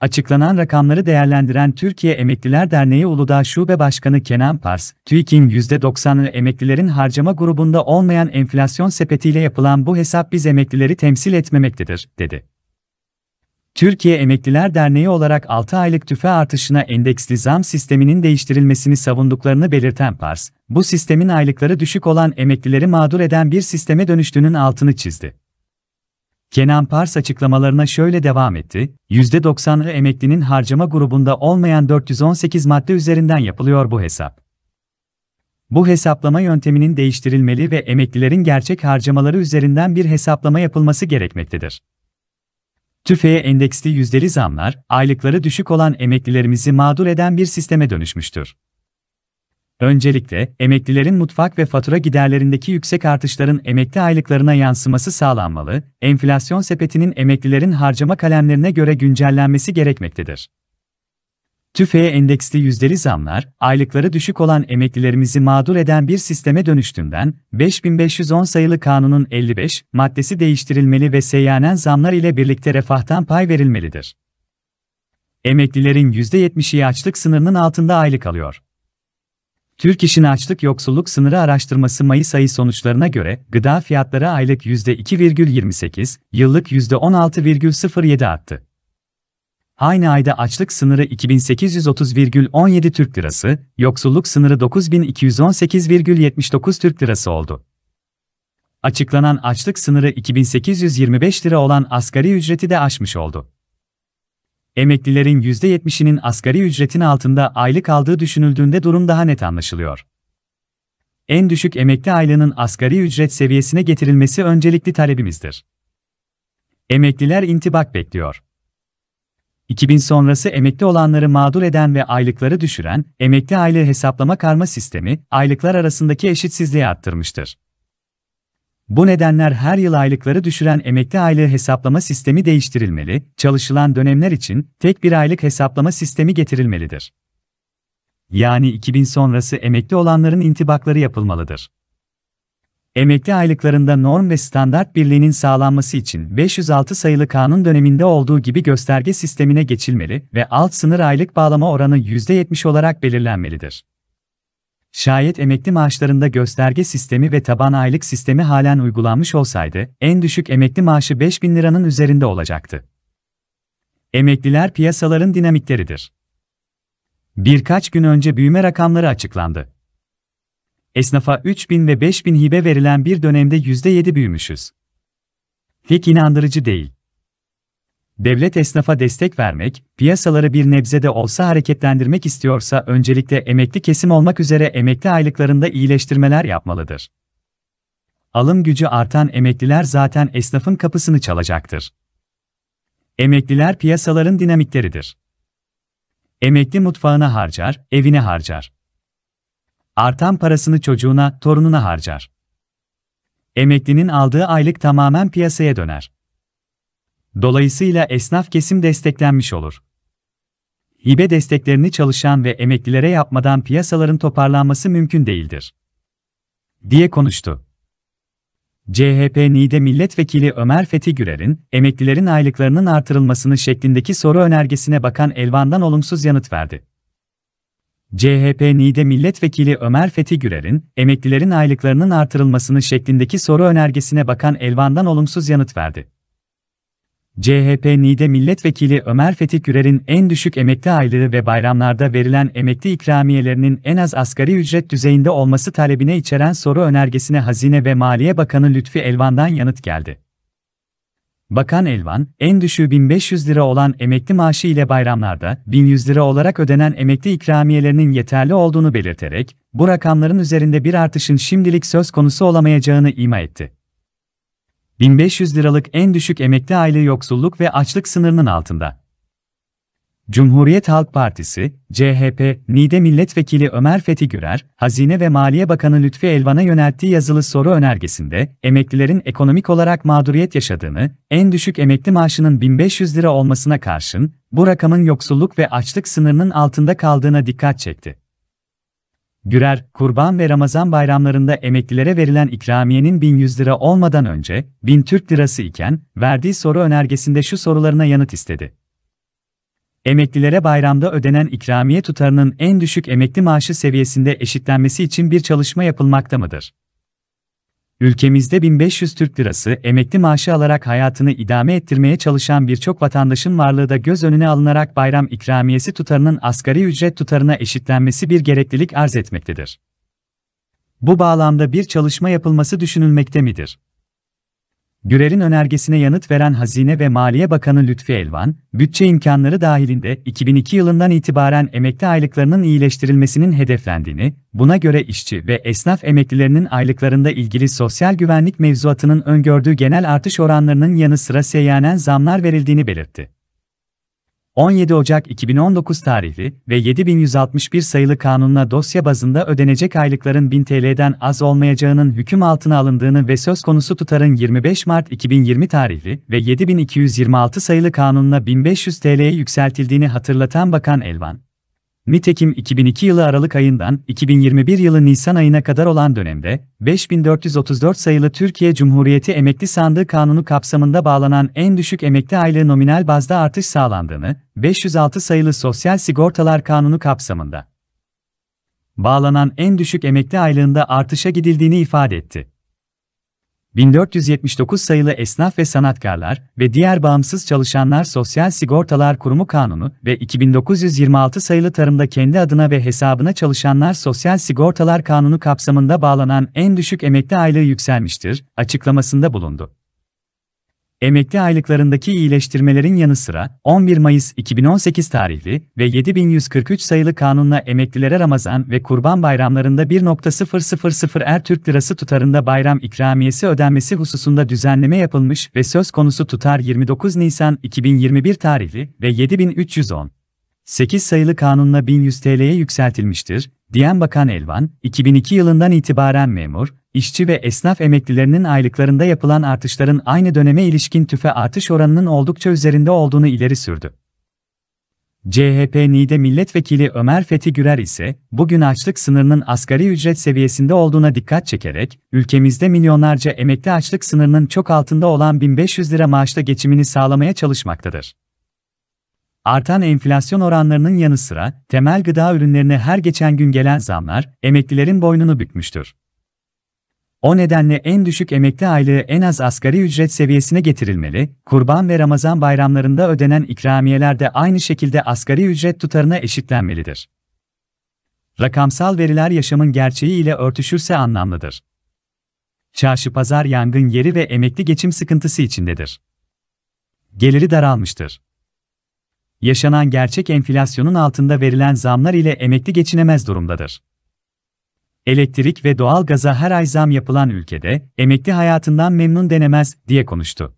Açıklanan rakamları değerlendiren Türkiye Emekliler Derneği Uludağ Şube Başkanı Kenan Pars, TÜİK'in %90'ı emeklilerin harcama grubunda olmayan enflasyon sepetiyle yapılan bu hesap biz emeklileri temsil etmemektedir, dedi. Türkiye Emekliler Derneği olarak 6 aylık tüfe artışına endeksli zam sisteminin değiştirilmesini savunduklarını belirten Pars, bu sistemin aylıkları düşük olan emeklileri mağdur eden bir sisteme dönüştüğünün altını çizdi. Kenan Pars açıklamalarına şöyle devam etti, %90'ı emeklinin harcama grubunda olmayan 418 madde üzerinden yapılıyor bu hesap. Bu hesaplama yönteminin değiştirilmeli ve emeklilerin gerçek harcamaları üzerinden bir hesaplama yapılması gerekmektedir. TÜFE'ye endeksli yüzdeli zamlar, aylıkları düşük olan emeklilerimizi mağdur eden bir sisteme dönüşmüştür. Öncelikle, emeklilerin mutfak ve fatura giderlerindeki yüksek artışların emekli aylıklarına yansıması sağlanmalı, enflasyon sepetinin emeklilerin harcama kalemlerine göre güncellenmesi gerekmektedir. TÜFE'ye endeksli yüzdeli zamlar, aylıkları düşük olan emeklilerimizi mağdur eden bir sisteme dönüştüğünden, 5510 sayılı kanunun 55 maddesi değiştirilmeli ve seyyanen zamlar ile birlikte refahtan pay verilmelidir. Emeklilerin %70'i açlık sınırının altında aylık alıyor. Türk İş'in açlık yoksulluk sınırı araştırması Mayıs ayı sonuçlarına göre gıda fiyatları aylık %2,28, yıllık %16,07 arttı. Aynı ayda açlık sınırı 2830,17 Türk Lirası, yoksulluk sınırı 9218,79 Türk Lirası oldu. Açıklanan açlık sınırı 2825 lira olan asgari ücreti de aşmış oldu. Emeklilerin %70'inin asgari ücretin altında aylık aldığı düşünüldüğünde durum daha net anlaşılıyor. En düşük emekli aylığının asgari ücret seviyesine getirilmesi öncelikli talebimizdir. Emekliler intibak bekliyor. 2000 sonrası emekli olanları mağdur eden ve aylıkları düşüren emekli aylığı hesaplama karma sistemi aylıklar arasındaki eşitsizliği arttırmıştır. Bu nedenler her yıl aylıkları düşüren emekli aylığı hesaplama sistemi değiştirilmeli, çalışılan dönemler için tek bir aylık hesaplama sistemi getirilmelidir. Yani 2000 sonrası emekli olanların intibakları yapılmalıdır. Emekli aylıklarında norm ve standart birliğinin sağlanması için 506 sayılı kanun döneminde olduğu gibi gösterge sistemine geçilmeli ve alt sınır aylık bağlama oranı %70 olarak belirlenmelidir. Şayet emekli maaşlarında gösterge sistemi ve taban aylık sistemi halen uygulanmış olsaydı, en düşük emekli maaşı 5000 liranın üzerinde olacaktı. Emekliler piyasaların dinamikleridir. Birkaç gün önce büyüme rakamları açıklandı. Esnafa 3000 ve 5000 hibe verilen bir dönemde %7 büyümüşüz. Pek inandırıcı değil. Devlet esnafa destek vermek, piyasaları bir nebze de olsa hareketlendirmek istiyorsa öncelikle emekli kesim olmak üzere emekli aylıklarında iyileştirmeler yapmalıdır. Alım gücü artan emekliler zaten esnafın kapısını çalacaktır. Emekliler piyasaların dinamikleridir. Emekli mutfağına harcar, evine harcar. Artan parasını çocuğuna, torununa harcar. Emeklinin aldığı aylık tamamen piyasaya döner. Dolayısıyla esnaf kesim desteklenmiş olur. Hibe desteklerini çalışan ve emeklilere yapmadan piyasaların toparlanması mümkün değildir. Diye konuştu. CHP NİDE Milletvekili Ömer Fethi Gürer'in, emeklilerin aylıklarının artırılmasını şeklindeki soru önergesine bakan Elvan'dan olumsuz yanıt verdi. CHP NİDE Milletvekili Ömer Fethi Gürer'in, emeklilerin aylıklarının artırılmasını şeklindeki soru önergesine bakan Elvan'dan olumsuz yanıt verdi. CHP NİDE Milletvekili Ömer Fethi Kürer'in en düşük emekli aylığı ve bayramlarda verilen emekli ikramiyelerinin en az asgari ücret düzeyinde olması talebine içeren soru önergesine Hazine ve Maliye Bakanı Lütfi Elvan'dan yanıt geldi. Bakan Elvan, en düşüğü 1500 lira olan emekli maaşı ile bayramlarda 1100 lira olarak ödenen emekli ikramiyelerinin yeterli olduğunu belirterek, bu rakamların üzerinde bir artışın şimdilik söz konusu olamayacağını ima etti. 1500 liralık en düşük emekli aile yoksulluk ve açlık sınırının altında. Cumhuriyet Halk Partisi, CHP, NİDE Milletvekili Ömer Fethi Gürer, Hazine ve Maliye Bakanı Lütfi Elvan'a yönelttiği yazılı soru önergesinde, emeklilerin ekonomik olarak mağduriyet yaşadığını, en düşük emekli maaşının 1500 lira olmasına karşın, bu rakamın yoksulluk ve açlık sınırının altında kaldığına dikkat çekti. Gürer, Kurban ve Ramazan bayramlarında emeklilere verilen ikramiyenin 1100 lira olmadan önce 1000 Türk lirası iken verdiği soru önergesinde şu sorularına yanıt istedi. Emeklilere bayramda ödenen ikramiye tutarının en düşük emekli maaşı seviyesinde eşitlenmesi için bir çalışma yapılmakta mıdır? Ülkemizde 1500 Türk Lirası emekli maaşı alarak hayatını idame ettirmeye çalışan birçok vatandaşın varlığı da göz önüne alınarak bayram ikramiyesi tutarının asgari ücret tutarına eşitlenmesi bir gereklilik arz etmektedir. Bu bağlamda bir çalışma yapılması düşünülmekte midir? Gürer'in önergesine yanıt veren Hazine ve Maliye Bakanı Lütfi Elvan, bütçe imkanları dahilinde 2002 yılından itibaren emekli aylıklarının iyileştirilmesinin hedeflendiğini, buna göre işçi ve esnaf emeklilerinin aylıklarında ilgili sosyal güvenlik mevzuatının öngördüğü genel artış oranlarının yanı sıra seyyanen zamlar verildiğini belirtti. 17 Ocak 2019 tarihli ve 7161 sayılı kanunla dosya bazında ödenecek aylıkların 1000 TL'den az olmayacağının hüküm altına alındığını ve söz konusu tutarın 25 Mart 2020 tarihli ve 7226 sayılı kanunla 1500 TL'ye yükseltildiğini hatırlatan Bakan Elvan, Nitekim 2002 yılı Aralık ayından 2021 yılı Nisan ayına kadar olan dönemde 5434 sayılı Türkiye Cumhuriyeti Emekli Sandığı Kanunu kapsamında bağlanan en düşük emekli aylığı nominal bazda artış sağlandığını, 506 sayılı Sosyal Sigortalar Kanunu kapsamında bağlanan en düşük emekli aylığında artışa gidildiğini ifade etti. 1479 sayılı Esnaf ve Sanatkarlar ve diğer bağımsız çalışanlar Sosyal Sigortalar Kurumu Kanunu ve 2926 sayılı tarımda kendi adına ve hesabına çalışanlar Sosyal Sigortalar Kanunu kapsamında bağlanan en düşük emekli aylığı yükselmiştir açıklamasında bulundu. Emekli aylıklarındaki iyileştirmelerin yanı sıra 11 Mayıs 2018 tarihli ve 7143 sayılı kanunla emeklilere Ramazan ve Kurban bayramlarında 1.000 er Türk lirası tutarında bayram ikramiyesi ödenmesi hususunda düzenleme yapılmış ve söz konusu tutar 29 Nisan 2021 tarihli ve 7310 8 sayılı kanunla 1100 TL'ye yükseltilmiştir, diyen Bakan Elvan, 2002 yılından itibaren memur, işçi ve esnaf emeklilerinin aylıklarında yapılan artışların aynı döneme ilişkin tüfe artış oranının oldukça üzerinde olduğunu ileri sürdü. CHP NİDE Milletvekili Ömer Fethi Gürer ise, bugün açlık sınırının asgari ücret seviyesinde olduğuna dikkat çekerek, ülkemizde milyonlarca emekli açlık sınırının çok altında olan 1500 lira maaşla geçimini sağlamaya çalışmaktadır. Artan enflasyon oranlarının yanı sıra temel gıda ürünlerine her geçen gün gelen zamlar emeklilerin boynunu bükmüştür. O nedenle en düşük emekli aylığı en az asgari ücret seviyesine getirilmeli, kurban ve Ramazan bayramlarında ödenen ikramiyeler de aynı şekilde asgari ücret tutarına eşitlenmelidir. Rakamsal veriler yaşamın gerçeği ile örtüşürse anlamlıdır. Çarşı pazar yangın yeri ve emekli geçim sıkıntısı içindedir. Geliri daralmıştır yaşanan gerçek enflasyonun altında verilen zamlar ile emekli geçinemez durumdadır. Elektrik ve doğal gaza her ay zam yapılan ülkede, emekli hayatından memnun denemez, diye konuştu.